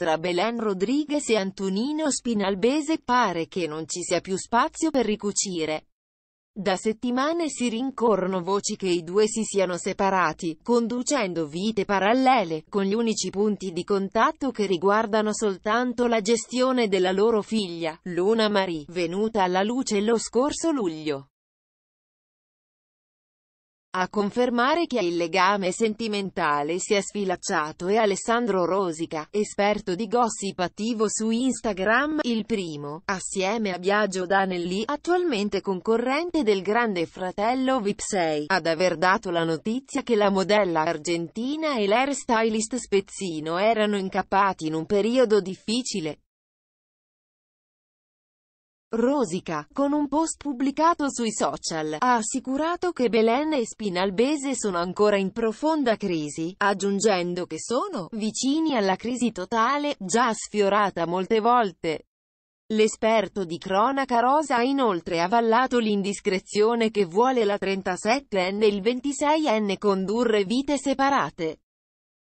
Tra Belen Rodriguez e Antonino Spinalbese pare che non ci sia più spazio per ricucire. Da settimane si rincorrono voci che i due si siano separati, conducendo vite parallele, con gli unici punti di contatto che riguardano soltanto la gestione della loro figlia, Luna Marie, venuta alla luce lo scorso luglio. A confermare che il legame sentimentale si è sfilacciato è Alessandro Rosica, esperto di gossip attivo su Instagram, il primo, assieme a Biagio Danelli, attualmente concorrente del grande fratello VIP6, ad aver dato la notizia che la modella argentina e l'air stylist Spezzino erano incappati in un periodo difficile, Rosica, con un post pubblicato sui social, ha assicurato che Belen e Spinalbese sono ancora in profonda crisi, aggiungendo che sono vicini alla crisi totale, già sfiorata molte volte. L'esperto di cronaca rosa ha inoltre avallato l'indiscrezione che vuole la 37enne e il 26enne condurre vite separate.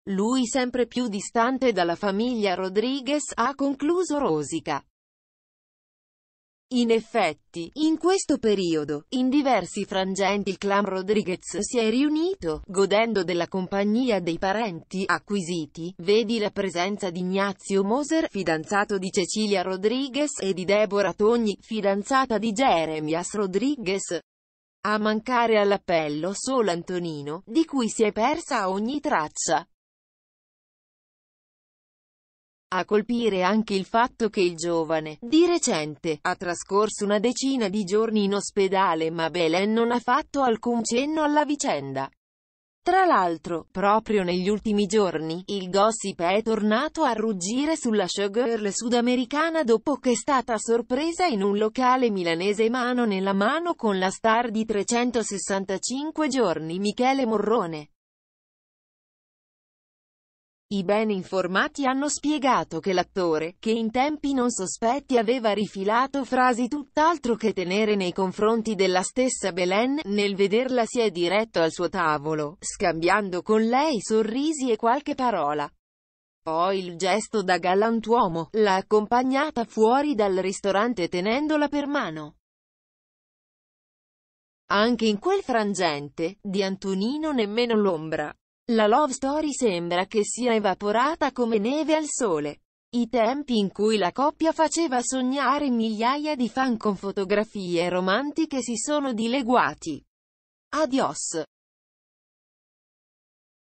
Lui sempre più distante dalla famiglia Rodriguez ha concluso Rosica. In effetti, in questo periodo, in diversi frangenti il clan Rodriguez si è riunito, godendo della compagnia dei parenti acquisiti, vedi la presenza di Ignazio Moser, fidanzato di Cecilia Rodriguez e di Deborah Togni, fidanzata di Jeremias Rodriguez. A mancare all'appello solo Antonino, di cui si è persa ogni traccia. A colpire anche il fatto che il giovane, di recente, ha trascorso una decina di giorni in ospedale ma Belen non ha fatto alcun cenno alla vicenda. Tra l'altro, proprio negli ultimi giorni, il gossip è tornato a ruggire sulla showgirl sudamericana dopo che è stata sorpresa in un locale milanese mano nella mano con la star di 365 giorni Michele Morrone. I ben informati hanno spiegato che l'attore, che in tempi non sospetti aveva rifilato frasi tutt'altro che tenere nei confronti della stessa Belen, nel vederla si è diretto al suo tavolo, scambiando con lei sorrisi e qualche parola. Poi il gesto da galantuomo, l'ha accompagnata fuori dal ristorante tenendola per mano. Anche in quel frangente, di Antonino nemmeno l'ombra. La love story sembra che sia evaporata come neve al sole. I tempi in cui la coppia faceva sognare migliaia di fan con fotografie romantiche si sono dileguati. Adios.